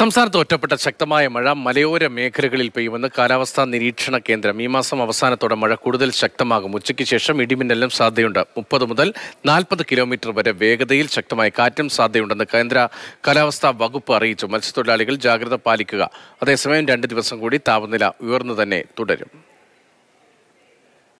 സംസ്ഥാനത്ത് ഒറ്റപ്പെട്ട ശക്തമായ മഴ മലയോര മേഖലകളിൽ പെയ്യുമെന്ന് കാലാവസ്ഥാ നിരീക്ഷണ കേന്ദ്രം ഈ മാസം അവസാനത്തോടെ മഴ കൂടുതൽ ശക്തമാകും ഉച്ചയ്ക്ക് ശേഷം ഇടിമിന്നലിനും സാധ്യതയുണ്ട് മുപ്പത് മുതൽ നാൽപ്പത് കിലോമീറ്റർ വരെ വേഗതയിൽ ശക്തമായ കാറ്റും സാധ്യതയുണ്ടെന്ന് കേന്ദ്ര കാലാവസ്ഥാ വകുപ്പ് അറിയിച്ചു മത്സ്യത്തൊഴിലാളികൾ ജാഗ്രത പാലിക്കുക അതേസമയം രണ്ട് ദിവസം കൂടി താപനില ഉയർന്നു തന്നെ തുടരും